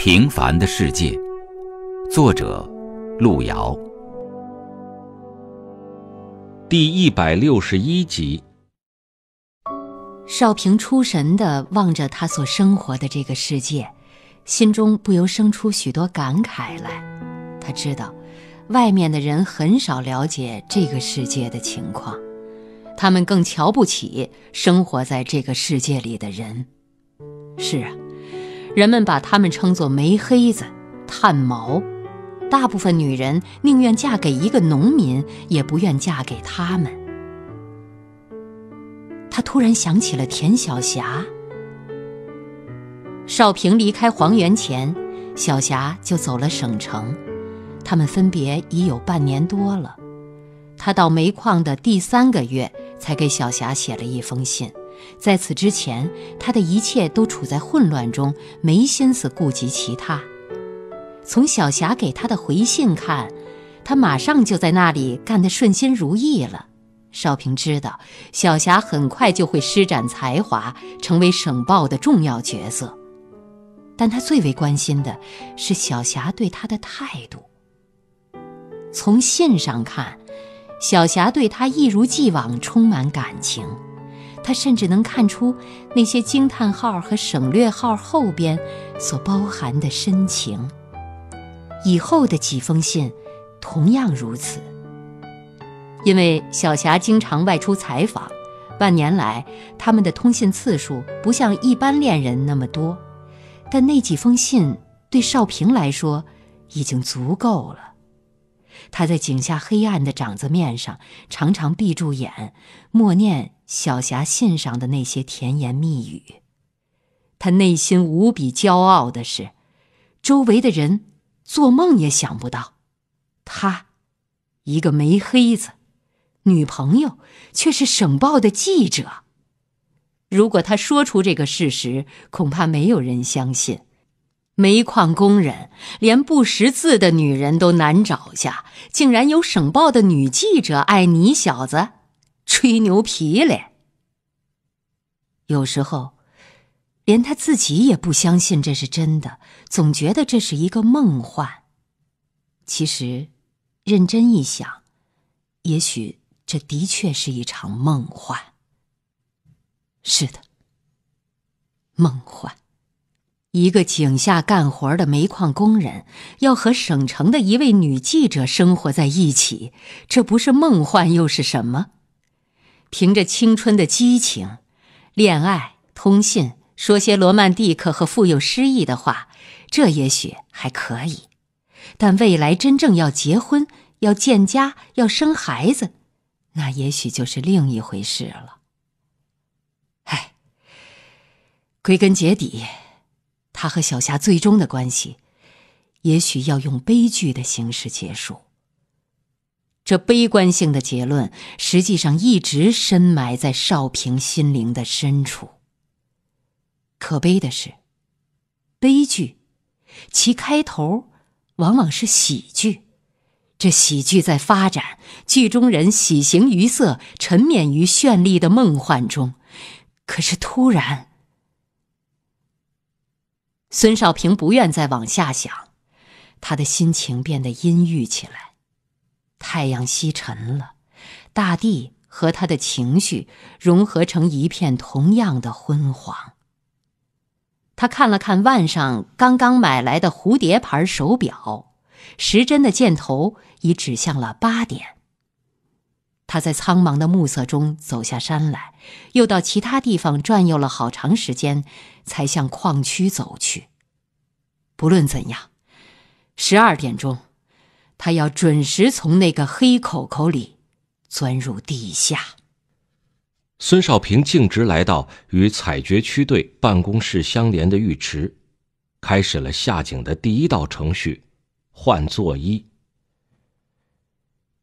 《平凡的世界》，作者路遥，第一百六十一集。少平出神的望着他所生活的这个世界，心中不由生出许多感慨来。他知道，外面的人很少了解这个世界的情况，他们更瞧不起生活在这个世界里的人。是啊。人们把他们称作煤黑子、炭毛，大部分女人宁愿嫁给一个农民，也不愿嫁给他们。他突然想起了田小霞。少平离开黄原前，小霞就走了省城，他们分别已有半年多了。他到煤矿的第三个月，才给小霞写了一封信。在此之前，他的一切都处在混乱中，没心思顾及其他。从小霞给他的回信看，他马上就在那里干得顺心如意了。少平知道，小霞很快就会施展才华，成为省报的重要角色。但他最为关心的是小霞对他的态度。从信上看，小霞对他一如既往充满感情。他甚至能看出那些惊叹号和省略号后边所包含的深情。以后的几封信同样如此，因为小霞经常外出采访，半年来他们的通信次数不像一般恋人那么多，但那几封信对少平来说已经足够了。他在井下黑暗的掌子面上常常闭住眼，默念。小霞信上的那些甜言蜜语，他内心无比骄傲的是，周围的人做梦也想不到，他一个煤黑子，女朋友却是省报的记者。如果他说出这个事实，恐怕没有人相信。煤矿工人连不识字的女人都难找下，竟然有省报的女记者爱你小子。吹牛皮嘞！有时候，连他自己也不相信这是真的，总觉得这是一个梦幻。其实，认真一想，也许这的确是一场梦幻。是的，梦幻！一个井下干活的煤矿工人要和省城的一位女记者生活在一起，这不是梦幻又是什么？凭着青春的激情，恋爱、通信，说些罗曼蒂克和富有诗意的话，这也许还可以；但未来真正要结婚、要建家、要生孩子，那也许就是另一回事了。唉，归根结底，他和小霞最终的关系，也许要用悲剧的形式结束。这悲观性的结论，实际上一直深埋在少平心灵的深处。可悲的是，悲剧其开头往往是喜剧，这喜剧在发展，剧中人喜形于色，沉湎于绚丽的梦幻中。可是突然，孙少平不愿再往下想，他的心情变得阴郁起来。太阳西沉了，大地和他的情绪融合成一片同样的昏黄。他看了看腕上刚刚买来的蝴蝶牌手表，时针的箭头已指向了八点。他在苍茫的暮色中走下山来，又到其他地方转悠了好长时间，才向矿区走去。不论怎样，十二点钟。他要准时从那个黑口口里钻入地下。孙少平径直来到与采掘区队办公室相连的浴池，开始了下井的第一道程序——换作衣。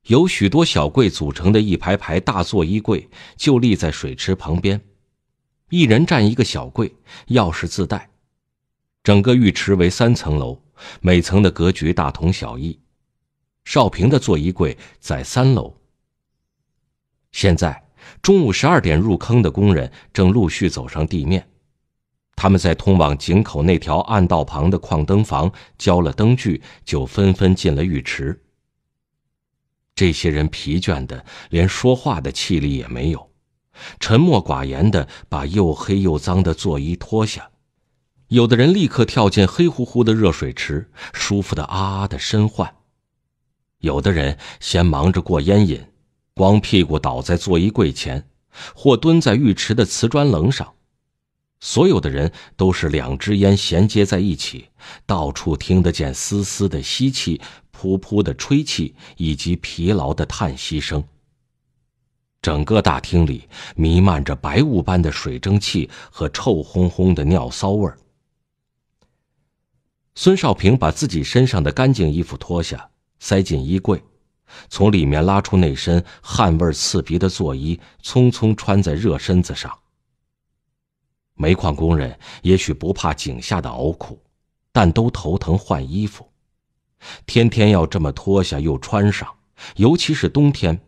由许多小柜组成的一排排大作衣柜就立在水池旁边，一人占一个小柜，钥匙自带。整个浴池为三层楼，每层的格局大同小异。少平的坐衣柜在三楼。现在中午十二点入坑的工人正陆续走上地面，他们在通往井口那条暗道旁的矿灯房交了灯具，就纷纷进了浴池。这些人疲倦的连说话的气力也没有，沉默寡言的把又黑又脏的座衣脱下，有的人立刻跳进黑乎乎的热水池，舒服的啊啊的身换。有的人先忙着过烟瘾，光屁股倒在坐衣柜前，或蹲在浴池的瓷砖棱上。所有的人都是两支烟衔接在一起，到处听得见丝丝的吸气、噗噗的吹气，以及疲劳的叹息声。整个大厅里弥漫着白雾般的水蒸气和臭烘烘的尿骚味儿。孙少平把自己身上的干净衣服脱下。塞进衣柜，从里面拉出那身汗味刺鼻的座衣，匆匆穿在热身子上。煤矿工人也许不怕井下的熬苦，但都头疼换衣服，天天要这么脱下又穿上。尤其是冬天，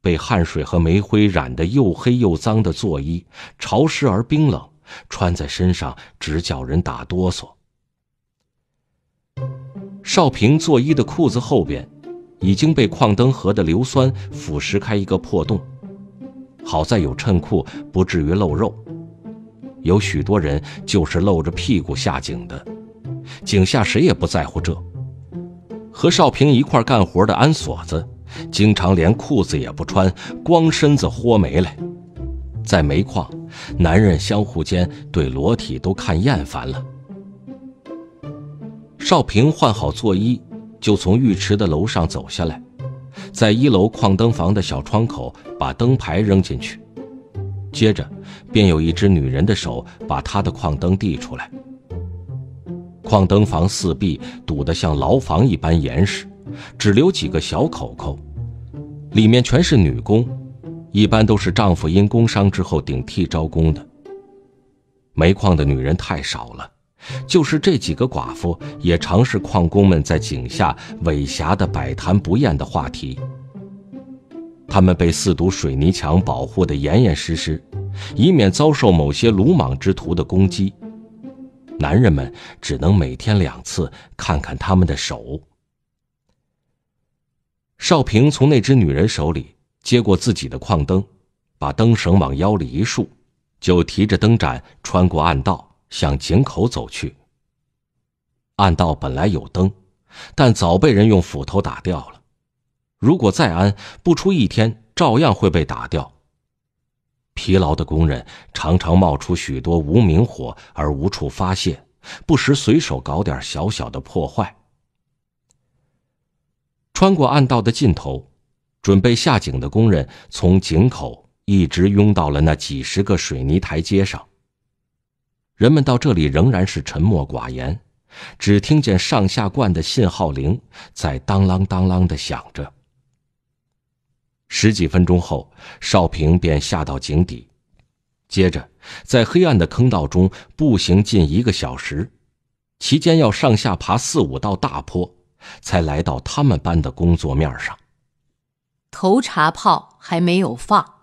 被汗水和煤灰染得又黑又脏的座衣，潮湿而冰冷，穿在身上直叫人打哆嗦。少平做衣的裤子后边，已经被矿灯盒的硫酸腐蚀开一个破洞，好在有衬裤，不至于露肉。有许多人就是露着屁股下井的，井下谁也不在乎这。和少平一块干活的安锁子，经常连裤子也不穿，光身子豁煤来。在煤矿，男人相互间对裸体都看厌烦了。少平换好作衣，就从浴池的楼上走下来，在一楼矿灯房的小窗口把灯牌扔进去，接着便有一只女人的手把他的矿灯递出来。矿灯房四壁堵得像牢房一般严实，只留几个小口口，里面全是女工，一般都是丈夫因工伤之后顶替招工的。煤矿的女人太少了。就是这几个寡妇也尝试矿工们在井下尾峡的百谈不厌的话题。他们被四堵水泥墙保护的严严实实，以免遭受某些鲁莽之徒的攻击。男人们只能每天两次看看他们的手。少平从那只女人手里接过自己的矿灯，把灯绳往腰里一束，就提着灯盏穿过暗道。向井口走去。暗道本来有灯，但早被人用斧头打掉了。如果再安，不出一天，照样会被打掉。疲劳的工人常常冒出许多无名火，而无处发泄，不时随手搞点小小的破坏。穿过暗道的尽头，准备下井的工人从井口一直拥到了那几十个水泥台阶上。人们到这里仍然是沉默寡言，只听见上下罐的信号铃在当啷当啷的响着。十几分钟后，少平便下到井底，接着在黑暗的坑道中步行近一个小时，期间要上下爬四五道大坡，才来到他们班的工作面上。头茬炮还没有放，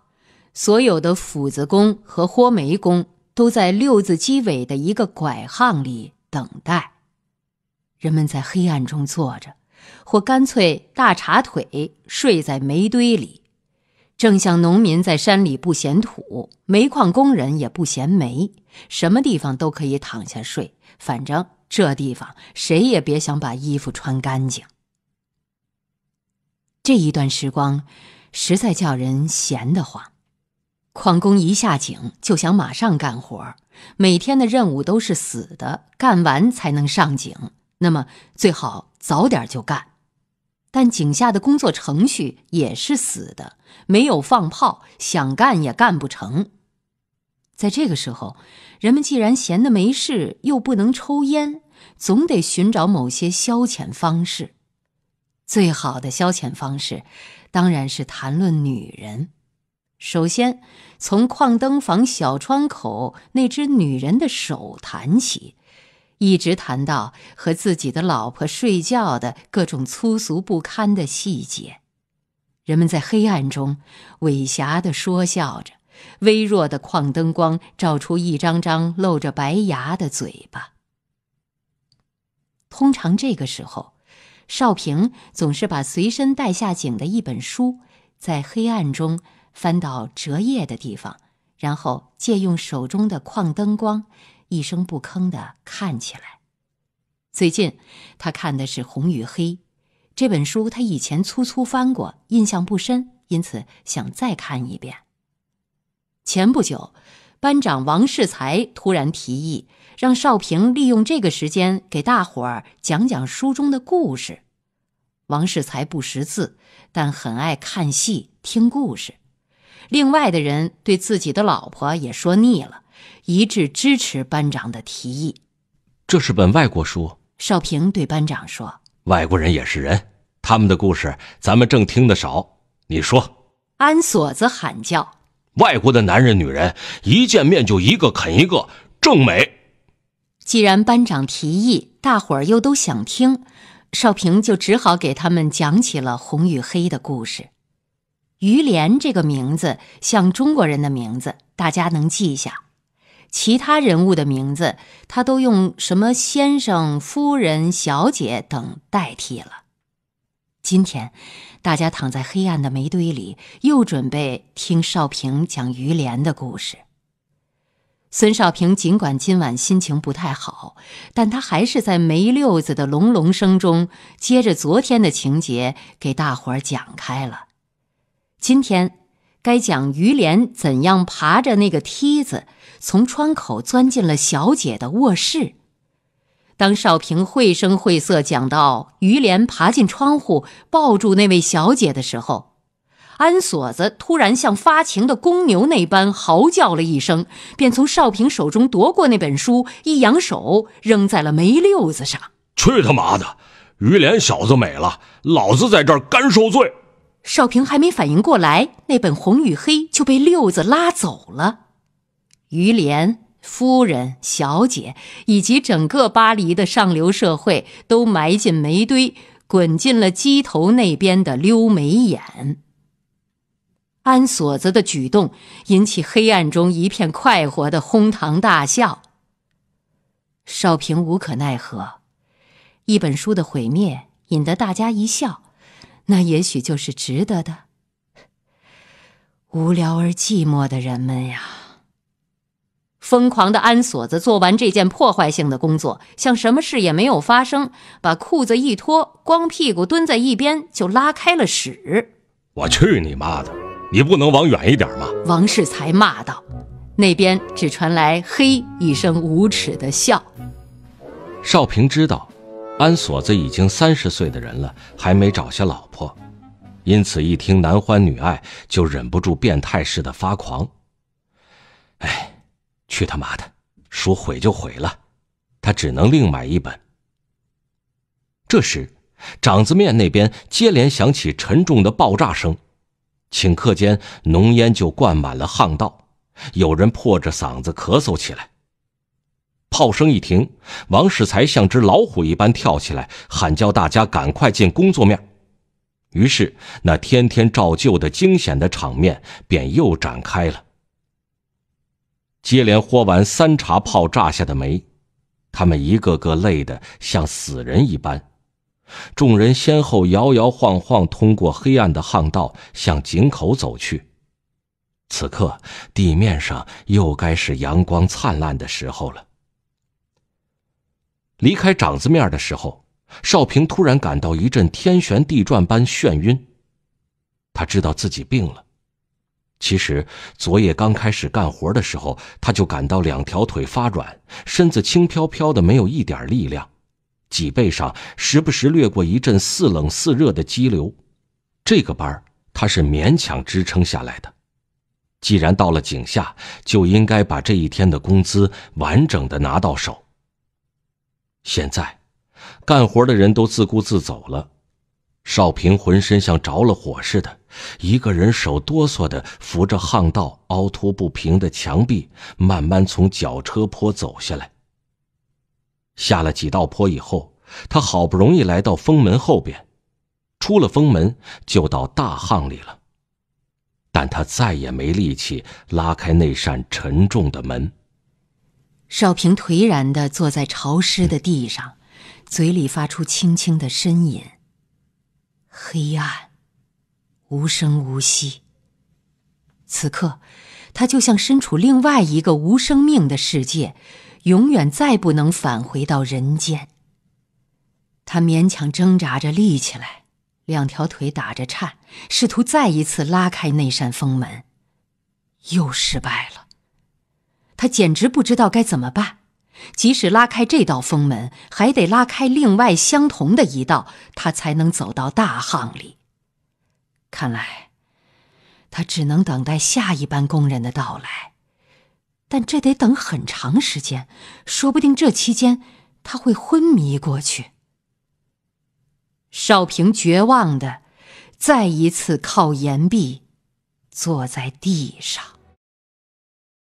所有的斧子工和豁煤工。都在六字机尾的一个拐巷里等待，人们在黑暗中坐着，或干脆大叉腿睡在煤堆里，正像农民在山里不嫌土，煤矿工人也不嫌煤，什么地方都可以躺下睡，反正这地方谁也别想把衣服穿干净。这一段时光，实在叫人闲得慌。矿工一下井就想马上干活，每天的任务都是死的，干完才能上井。那么最好早点就干。但井下的工作程序也是死的，没有放炮，想干也干不成。在这个时候，人们既然闲得没事，又不能抽烟，总得寻找某些消遣方式。最好的消遣方式，当然是谈论女人。首先，从矿灯房小窗口那只女人的手谈起，一直谈到和自己的老婆睡觉的各种粗俗不堪的细节。人们在黑暗中猥狭地说笑着，微弱的矿灯光照出一张张露着白牙的嘴巴。通常这个时候，少平总是把随身带下井的一本书，在黑暗中。翻到折页的地方，然后借用手中的矿灯光，一声不吭的看起来。最近他看的是《红与黑》，这本书他以前粗粗翻过，印象不深，因此想再看一遍。前不久，班长王世才突然提议，让少平利用这个时间给大伙儿讲讲书中的故事。王世才不识字，但很爱看戏、听故事。另外的人对自己的老婆也说腻了，一致支持班长的提议。这是本外国书。少平对班长说：“外国人也是人，他们的故事咱们正听得少。你说。”安锁子喊叫：“外国的男人女人一见面就一个啃一个，正美。”既然班长提议，大伙儿又都想听，少平就只好给他们讲起了《红与黑》的故事。于连这个名字像中国人的名字，大家能记下。其他人物的名字，他都用什么先生、夫人、小姐等代替了。今天，大家躺在黑暗的煤堆里，又准备听少平讲于连的故事。孙少平尽管今晚心情不太好，但他还是在煤六子的隆隆声中，接着昨天的情节给大伙儿讲开了。今天，该讲于连怎样爬着那个梯子，从窗口钻进了小姐的卧室。当少平绘声绘色讲到于连爬进窗户，抱住那位小姐的时候，安锁子突然像发情的公牛那般嚎叫了一声，便从少平手中夺过那本书，一扬手扔在了煤溜子上。去他妈的！于连小子美了，老子在这儿干受罪。少平还没反应过来，那本《红与黑》就被六子拉走了。于连、夫人、小姐以及整个巴黎的上流社会都埋进煤堆，滚进了机头那边的溜煤眼。安锁子的举动引起黑暗中一片快活的哄堂大笑。少平无可奈何，一本书的毁灭引得大家一笑。那也许就是值得的。无聊而寂寞的人们呀！疯狂的安锁子做完这件破坏性的工作，像什么事也没有发生，把裤子一脱，光屁股蹲在一边就拉开了屎。我去你妈的！你不能往远一点吗？王世才骂道。那边只传来“嘿”一声无耻的笑。少平知道。安锁子已经三十岁的人了，还没找下老婆，因此一听男欢女爱就忍不住变态似的发狂。哎，去他妈的！说毁就毁了，他只能另买一本。这时，掌子面那边接连响起沉重的爆炸声，顷刻间浓烟就灌满了巷道，有人破着嗓子咳嗽起来。炮声一停，王世才像只老虎一般跳起来，喊叫大家赶快进工作面。于是，那天天照旧的惊险的场面便又展开了。接连豁完三茬炮炸下的煤，他们一个个累得像死人一般。众人先后摇摇晃晃通过黑暗的巷道，向井口走去。此刻，地面上又该是阳光灿烂的时候了。离开长子面的时候，少平突然感到一阵天旋地转般眩晕。他知道自己病了。其实昨夜刚开始干活的时候，他就感到两条腿发软，身子轻飘飘的，没有一点力量，脊背上时不时掠过一阵似冷似热的激流。这个班他是勉强支撑下来的。既然到了井下，就应该把这一天的工资完整的拿到手。现在，干活的人都自顾自走了，少平浑身像着了火似的，一个人手哆嗦的扶着巷道凹凸不平的墙壁，慢慢从绞车坡走下来。下了几道坡以后，他好不容易来到封门后边，出了封门就到大巷里了，但他再也没力气拉开那扇沉重的门。少平颓然地坐在潮湿的地上，嘴里发出轻轻的呻吟。黑暗，无声无息。此刻，他就像身处另外一个无生命的世界，永远再不能返回到人间。他勉强挣扎着立起来，两条腿打着颤，试图再一次拉开那扇风门，又失败了。他简直不知道该怎么办，即使拉开这道封门，还得拉开另外相同的一道，他才能走到大巷里。看来，他只能等待下一班工人的到来，但这得等很长时间，说不定这期间他会昏迷过去。少平绝望的再一次靠岩壁，坐在地上。